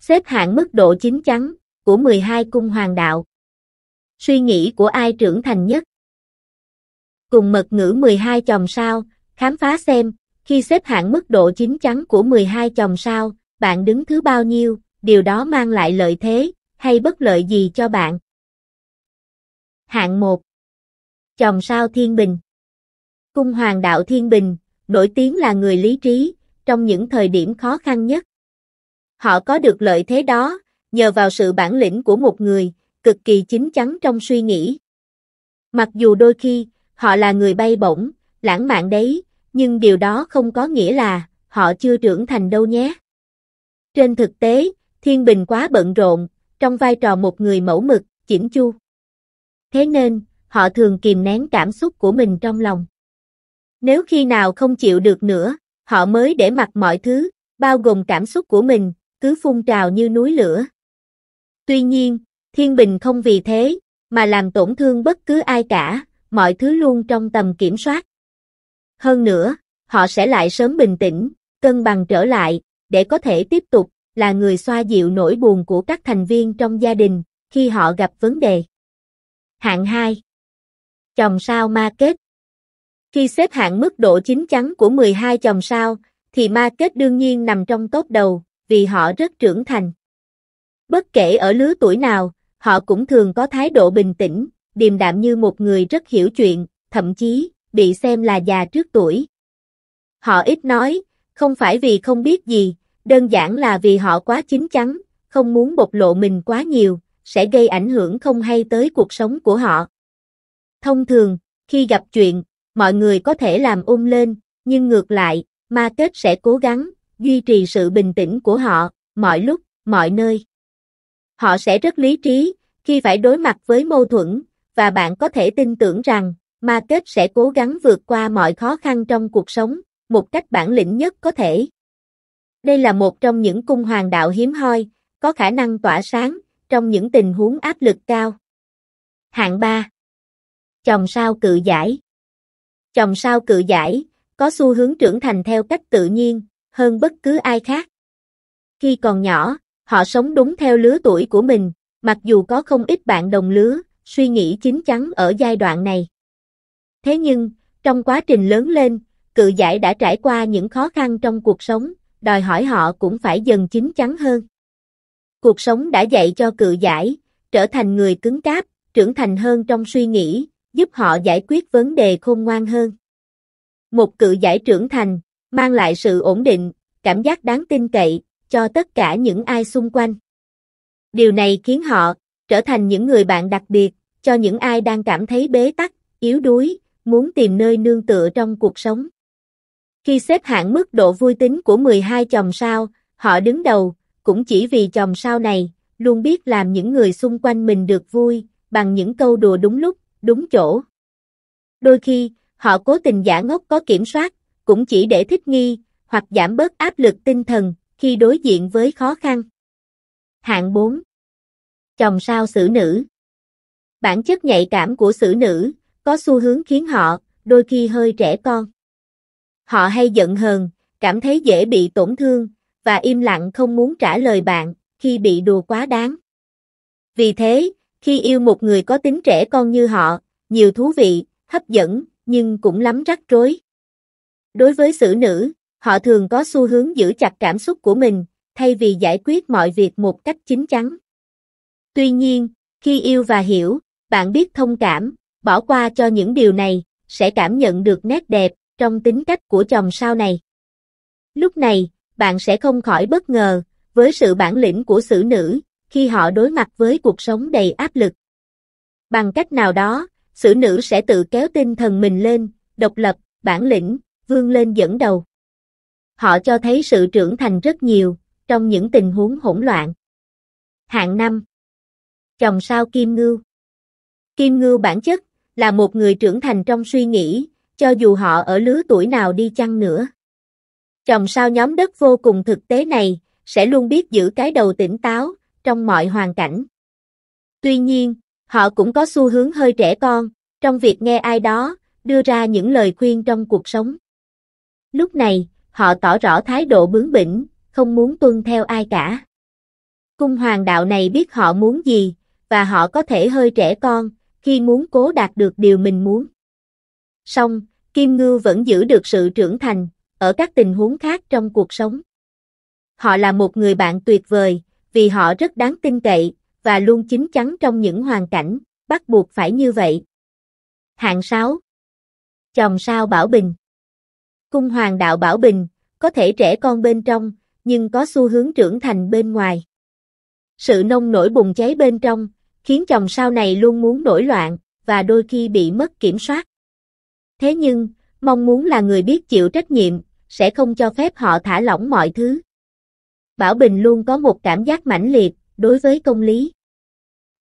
xếp hạng mức độ chính chắn của 12 cung hoàng đạo. Suy nghĩ của ai trưởng thành nhất? Cùng mật ngữ 12 chòm sao, khám phá xem, khi xếp hạng mức độ chính chắn của 12 chòm sao, bạn đứng thứ bao nhiêu, điều đó mang lại lợi thế hay bất lợi gì cho bạn? Hạng 1. Chòm sao Thiên Bình. Cung Hoàng đạo Thiên Bình, nổi tiếng là người lý trí, trong những thời điểm khó khăn nhất, Họ có được lợi thế đó, nhờ vào sự bản lĩnh của một người, cực kỳ chín chắn trong suy nghĩ. Mặc dù đôi khi, họ là người bay bổng, lãng mạn đấy, nhưng điều đó không có nghĩa là, họ chưa trưởng thành đâu nhé. Trên thực tế, Thiên Bình quá bận rộn, trong vai trò một người mẫu mực, chỉnh chu. Thế nên, họ thường kìm nén cảm xúc của mình trong lòng. Nếu khi nào không chịu được nữa, họ mới để mặc mọi thứ, bao gồm cảm xúc của mình, cứ phun trào như núi lửa. Tuy nhiên, Thiên Bình không vì thế, mà làm tổn thương bất cứ ai cả, mọi thứ luôn trong tầm kiểm soát. Hơn nữa, họ sẽ lại sớm bình tĩnh, cân bằng trở lại, để có thể tiếp tục là người xoa dịu nỗi buồn của các thành viên trong gia đình khi họ gặp vấn đề. Hạng 2 Chồng sao ma kết Khi xếp hạng mức độ chính chắn của 12 chồng sao, thì ma kết đương nhiên nằm trong tốt đầu, vì họ rất trưởng thành. Bất kể ở lứa tuổi nào, họ cũng thường có thái độ bình tĩnh, điềm đạm như một người rất hiểu chuyện, thậm chí bị xem là già trước tuổi. Họ ít nói, không phải vì không biết gì, đơn giản là vì họ quá chín chắn, không muốn bộc lộ mình quá nhiều, sẽ gây ảnh hưởng không hay tới cuộc sống của họ. Thông thường, khi gặp chuyện, mọi người có thể làm ôm lên, nhưng ngược lại, ma kết sẽ cố gắng duy trì sự bình tĩnh của họ, mọi lúc, mọi nơi. Họ sẽ rất lý trí khi phải đối mặt với mâu thuẫn, và bạn có thể tin tưởng rằng Market sẽ cố gắng vượt qua mọi khó khăn trong cuộc sống một cách bản lĩnh nhất có thể. Đây là một trong những cung hoàng đạo hiếm hoi, có khả năng tỏa sáng trong những tình huống áp lực cao. Hạng 3. Chồng sao cự giải. Chồng sao cự giải có xu hướng trưởng thành theo cách tự nhiên, hơn bất cứ ai khác. Khi còn nhỏ, họ sống đúng theo lứa tuổi của mình, mặc dù có không ít bạn đồng lứa, suy nghĩ chín chắn ở giai đoạn này. Thế nhưng, trong quá trình lớn lên, cự giải đã trải qua những khó khăn trong cuộc sống, đòi hỏi họ cũng phải dần chín chắn hơn. Cuộc sống đã dạy cho cự giải, trở thành người cứng cáp, trưởng thành hơn trong suy nghĩ, giúp họ giải quyết vấn đề khôn ngoan hơn. Một cự giải trưởng thành, mang lại sự ổn định, cảm giác đáng tin cậy cho tất cả những ai xung quanh. Điều này khiến họ trở thành những người bạn đặc biệt cho những ai đang cảm thấy bế tắc, yếu đuối, muốn tìm nơi nương tựa trong cuộc sống. Khi xếp hạng mức độ vui tính của 12 chòm sao, họ đứng đầu, cũng chỉ vì chòm sao này luôn biết làm những người xung quanh mình được vui bằng những câu đùa đúng lúc, đúng chỗ. Đôi khi, họ cố tình giả ngốc có kiểm soát cũng chỉ để thích nghi, hoặc giảm bớt áp lực tinh thần, khi đối diện với khó khăn. Hạng 4 Chồng sao xử nữ Bản chất nhạy cảm của xử nữ, có xu hướng khiến họ, đôi khi hơi trẻ con. Họ hay giận hờn, cảm thấy dễ bị tổn thương, và im lặng không muốn trả lời bạn, khi bị đùa quá đáng. Vì thế, khi yêu một người có tính trẻ con như họ, nhiều thú vị, hấp dẫn, nhưng cũng lắm rắc rối. Đối với xử nữ, họ thường có xu hướng giữ chặt cảm xúc của mình, thay vì giải quyết mọi việc một cách chính chắn. Tuy nhiên, khi yêu và hiểu, bạn biết thông cảm, bỏ qua cho những điều này, sẽ cảm nhận được nét đẹp trong tính cách của chồng sau này. Lúc này, bạn sẽ không khỏi bất ngờ với sự bản lĩnh của xử nữ khi họ đối mặt với cuộc sống đầy áp lực. Bằng cách nào đó, xử nữ sẽ tự kéo tinh thần mình lên, độc lập, bản lĩnh, vươn lên dẫn đầu. Họ cho thấy sự trưởng thành rất nhiều, trong những tình huống hỗn loạn. Hạng 5 Chồng sao Kim Ngưu Kim Ngưu bản chất là một người trưởng thành trong suy nghĩ, cho dù họ ở lứa tuổi nào đi chăng nữa. Chồng sao nhóm đất vô cùng thực tế này, sẽ luôn biết giữ cái đầu tỉnh táo, trong mọi hoàn cảnh. Tuy nhiên, họ cũng có xu hướng hơi trẻ con, trong việc nghe ai đó, đưa ra những lời khuyên trong cuộc sống. Lúc này, họ tỏ rõ thái độ bướng bỉnh, không muốn tuân theo ai cả. Cung hoàng đạo này biết họ muốn gì, và họ có thể hơi trẻ con, khi muốn cố đạt được điều mình muốn. Song, Kim ngư vẫn giữ được sự trưởng thành, ở các tình huống khác trong cuộc sống. Họ là một người bạn tuyệt vời, vì họ rất đáng tin cậy, và luôn chính chắn trong những hoàn cảnh, bắt buộc phải như vậy. Hạng 6 Chồng sao Bảo Bình Cung hoàng đạo bảo bình, có thể trẻ con bên trong, nhưng có xu hướng trưởng thành bên ngoài. Sự nông nổi bùng cháy bên trong, khiến chồng sau này luôn muốn nổi loạn, và đôi khi bị mất kiểm soát. Thế nhưng, mong muốn là người biết chịu trách nhiệm, sẽ không cho phép họ thả lỏng mọi thứ. Bảo Bình luôn có một cảm giác mãnh liệt, đối với công lý.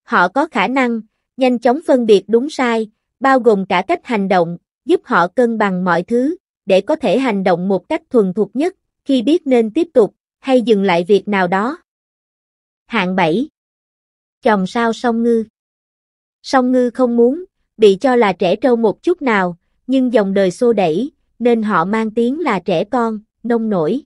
Họ có khả năng, nhanh chóng phân biệt đúng sai, bao gồm cả cách hành động, giúp họ cân bằng mọi thứ, để có thể hành động một cách thuần thục nhất, khi biết nên tiếp tục, hay dừng lại việc nào đó. Hạng 7 Chồng sao song ngư Song ngư không muốn, bị cho là trẻ trâu một chút nào, nhưng dòng đời xô đẩy, nên họ mang tiếng là trẻ con, nông nổi.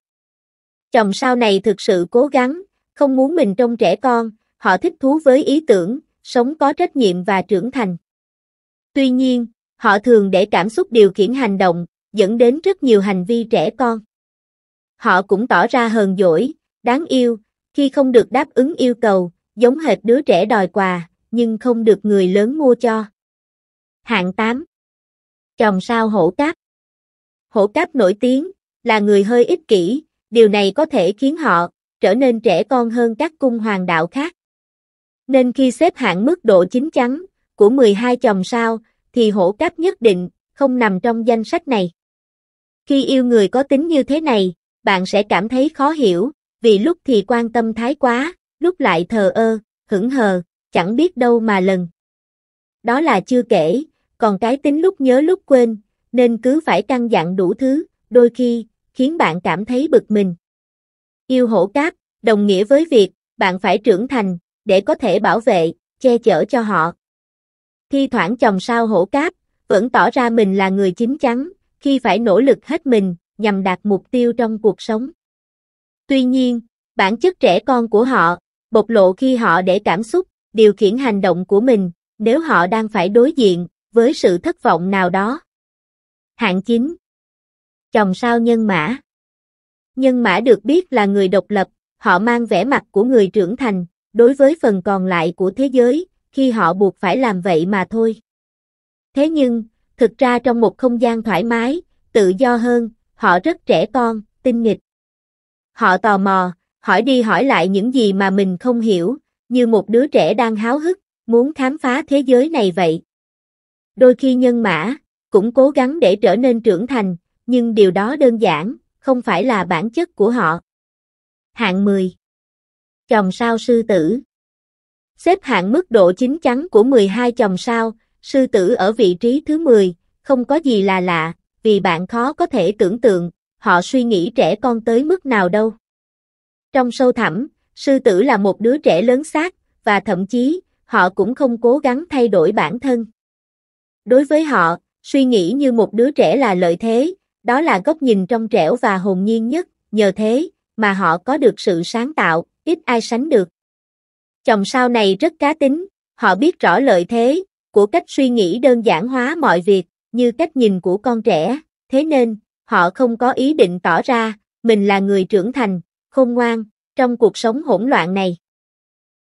Chồng sao này thực sự cố gắng, không muốn mình trông trẻ con, họ thích thú với ý tưởng, sống có trách nhiệm và trưởng thành. Tuy nhiên, họ thường để cảm xúc điều khiển hành động, dẫn đến rất nhiều hành vi trẻ con. Họ cũng tỏ ra hờn dỗi, đáng yêu, khi không được đáp ứng yêu cầu, giống hệt đứa trẻ đòi quà, nhưng không được người lớn mua cho. Hạng 8 Chồng sao hổ cáp Hổ cáp nổi tiếng, là người hơi ích kỷ, điều này có thể khiến họ trở nên trẻ con hơn các cung hoàng đạo khác. Nên khi xếp hạng mức độ chính chắn của 12 chồng sao thì hổ cáp nhất định không nằm trong danh sách này. Khi yêu người có tính như thế này, bạn sẽ cảm thấy khó hiểu, vì lúc thì quan tâm thái quá, lúc lại thờ ơ, hững hờ, chẳng biết đâu mà lần. Đó là chưa kể, còn cái tính lúc nhớ lúc quên, nên cứ phải căng dặn đủ thứ, đôi khi, khiến bạn cảm thấy bực mình. Yêu hổ cát, đồng nghĩa với việc, bạn phải trưởng thành, để có thể bảo vệ, che chở cho họ. Thi thoảng chồng sao hổ cát vẫn tỏ ra mình là người chính chắn, khi phải nỗ lực hết mình, nhằm đạt mục tiêu trong cuộc sống. Tuy nhiên, bản chất trẻ con của họ, bộc lộ khi họ để cảm xúc, điều khiển hành động của mình, nếu họ đang phải đối diện với sự thất vọng nào đó. Hạng 9 Chồng sao nhân mã Nhân mã được biết là người độc lập, họ mang vẻ mặt của người trưởng thành, đối với phần còn lại của thế giới, khi họ buộc phải làm vậy mà thôi. Thế nhưng, Thực ra trong một không gian thoải mái, tự do hơn, họ rất trẻ con, tinh nghịch. Họ tò mò, hỏi đi hỏi lại những gì mà mình không hiểu, như một đứa trẻ đang háo hức, muốn khám phá thế giới này vậy. Đôi khi nhân mã, cũng cố gắng để trở nên trưởng thành, nhưng điều đó đơn giản, không phải là bản chất của họ. Hạng 10 Chồng sao sư tử Xếp hạng mức độ chính chắn của 12 chồng sao, sư tử ở vị trí thứ 10, không có gì là lạ, vì bạn khó có thể tưởng tượng, họ suy nghĩ trẻ con tới mức nào đâu. Trong sâu thẳm, sư tử là một đứa trẻ lớn xác, và thậm chí, họ cũng không cố gắng thay đổi bản thân. Đối với họ, suy nghĩ như một đứa trẻ là lợi thế, đó là góc nhìn trong trẻo và hồn nhiên nhất, nhờ thế, mà họ có được sự sáng tạo, ít ai sánh được. Chồng sau này rất cá tính, họ biết rõ lợi thế, của cách suy nghĩ đơn giản hóa mọi việc, như cách nhìn của con trẻ, thế nên, họ không có ý định tỏ ra, mình là người trưởng thành, khôn ngoan, trong cuộc sống hỗn loạn này.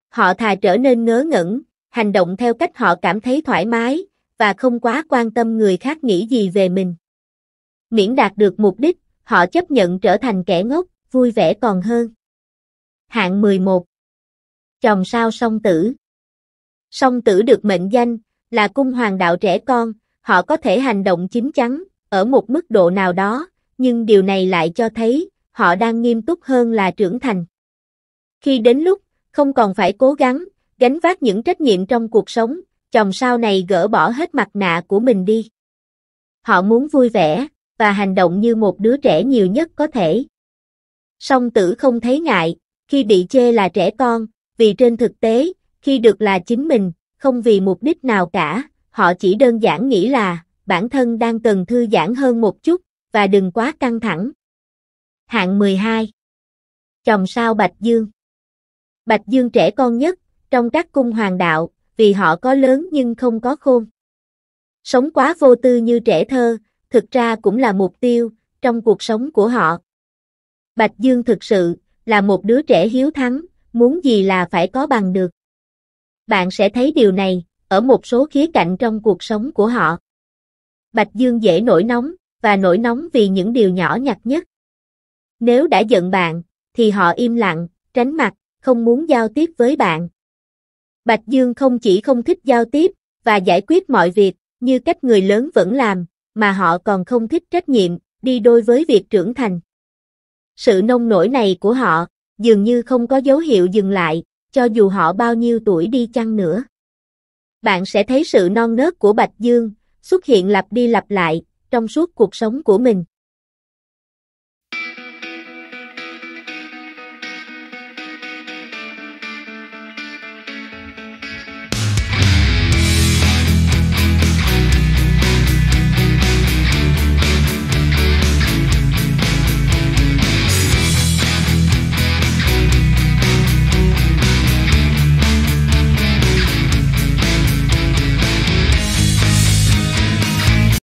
Họ thà trở nên ngớ ngẩn, hành động theo cách họ cảm thấy thoải mái, và không quá quan tâm người khác nghĩ gì về mình. Miễn đạt được mục đích, họ chấp nhận trở thành kẻ ngốc, vui vẻ còn hơn. Hạng 11 Chồng sao song tử Song tử được mệnh danh, là cung hoàng đạo trẻ con, họ có thể hành động chính chắn, ở một mức độ nào đó, nhưng điều này lại cho thấy, họ đang nghiêm túc hơn là trưởng thành. Khi đến lúc, không còn phải cố gắng, gánh vác những trách nhiệm trong cuộc sống, chồng sau này gỡ bỏ hết mặt nạ của mình đi. Họ muốn vui vẻ, và hành động như một đứa trẻ nhiều nhất có thể. Song tử không thấy ngại, khi bị chê là trẻ con, vì trên thực tế, khi được là chính mình, không vì mục đích nào cả, họ chỉ đơn giản nghĩ là bản thân đang cần thư giãn hơn một chút và đừng quá căng thẳng. Hạng 12. Chồng sao Bạch Dương. Bạch Dương trẻ con nhất trong các cung hoàng đạo, vì họ có lớn nhưng không có khôn. Sống quá vô tư như trẻ thơ, thực ra cũng là mục tiêu trong cuộc sống của họ. Bạch Dương thực sự là một đứa trẻ hiếu thắng, muốn gì là phải có bằng được. Bạn sẽ thấy điều này ở một số khía cạnh trong cuộc sống của họ. Bạch Dương dễ nổi nóng và nổi nóng vì những điều nhỏ nhặt nhất. Nếu đã giận bạn thì họ im lặng, tránh mặt, không muốn giao tiếp với bạn. Bạch Dương không chỉ không thích giao tiếp và giải quyết mọi việc như cách người lớn vẫn làm, mà họ còn không thích trách nhiệm đi đôi với việc trưởng thành. Sự nông nổi này của họ dường như không có dấu hiệu dừng lại cho dù họ bao nhiêu tuổi đi chăng nữa. Bạn sẽ thấy sự non nớt của Bạch Dương xuất hiện lặp đi lặp lại trong suốt cuộc sống của mình.